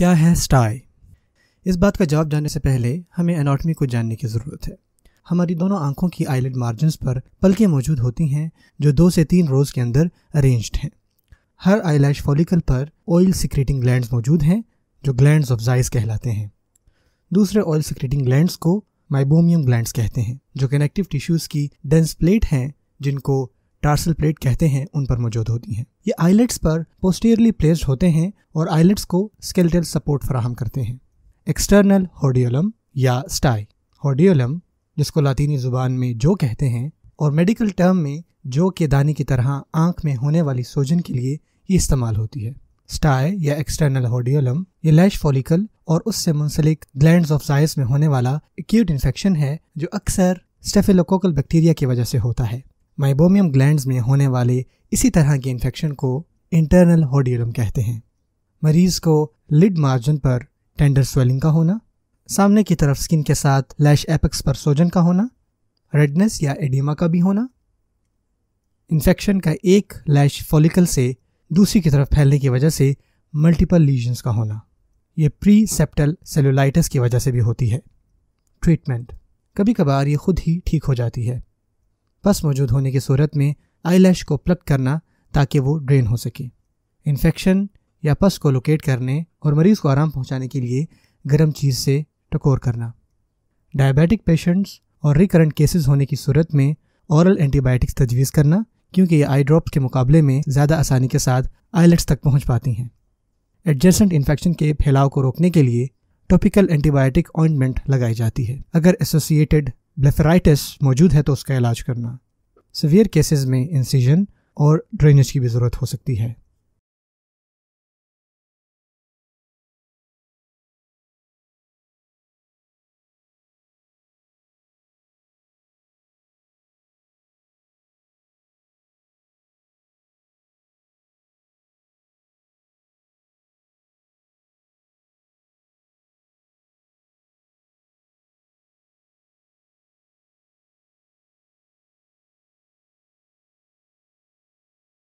क्या है स्टाई इस बात का जवाब जानने से पहले हमें एनाटॉमी को जानने की ज़रूरत है हमारी दोनों आंखों की आईलेट मार्जिन पर पलकें मौजूद होती हैं जो दो से तीन रोज़ के अंदर अरेंज्ड हैं हर आईलैश फॉलिकल पर ऑयल सिक्रेटिंग ग्लैंड मौजूद हैं जो ग्लैंड ऑफ जाइस कहलाते हैं दूसरे ऑयल सिक्रेटिंग ग्लैंड को माइबोमियम ग्लैंड कहते हैं जो कनेक्टिव टिश्यूज़ की डेंस प्लेट हैं जिनको टार्सल प्लेट कहते हैं उन पर मौजूद होती हैं ये आइलेट्स पर पोस्टियरली प्लेस्ड होते हैं और आइलेट्स को स्केल्टल सपोर्ट फराहम करते हैं एक्सटर्नल होडियोलम या स्टाई होडियोलम जिसको लातीनी ज़ुबान में जो कहते हैं और मेडिकल टर्म में जो के दाने की तरह आंख में होने वाली सोजन के लिए ये इस्तेमाल होती है स्टाई या एक्सटर्नल होडियोलम ये लैश फॉलिकल और उससे मुंसलिक ग्लैंड ऑफ साइस में होने वाला एक्यूट इन्फेक्शन है जो अक्सर स्टेफिलोकोकल बैक्टीरिया की वजह से होता है माइबोमियम ग्लैंड में होने वाले इसी तरह के इन्फेक्शन को इंटरनल होडियोलम कहते हैं मरीज को लिड मार्जिन पर टेंडर स्वेलिंग का होना सामने की तरफ स्किन के साथ लैश एपेक्स पर सोजन का होना रेडनेस या एडिमा का भी होना इन्फेक्शन का एक लैश फॉलिकल से दूसरी की तरफ फैलने की वजह से मल्टीपल लीजन्स का होना ये प्री सेप्टल सेलोलाइटिस की वजह से भी होती है ट्रीटमेंट कभी कभार ये खुद ही ठीक हो जाती है पस मौजूद होने की सूरत में आईलैश को प्लग करना ताकि वो ड्रेन हो सके इन्फेक्शन या पस को लोकेट करने और मरीज़ को आराम पहुंचाने के लिए गर्म चीज़ से टकोर करना डायबिटिक पेशेंट्स और रिकरेंट केसेस होने की सूरत में औरल एंटीबायोटिक्स तजवीज़ करना क्योंकि ये आई ड्रॉप के मुकाबले में ज़्यादा आसानी के साथ आईलेट्स तक पहुँच पाती हैं एडजेसेंट इन्फेक्शन के फैलाव को रोकने के लिए टॉपिकल एंटीबायोटिक ऑइंटमेंट लगाई जाती है अगर एसोसिएटेड ब्लेफेराइटिस मौजूद है तो उसका इलाज करना सवियर केसेस में इंसीजन और ड्रेनेज की भी ज़रूरत हो सकती है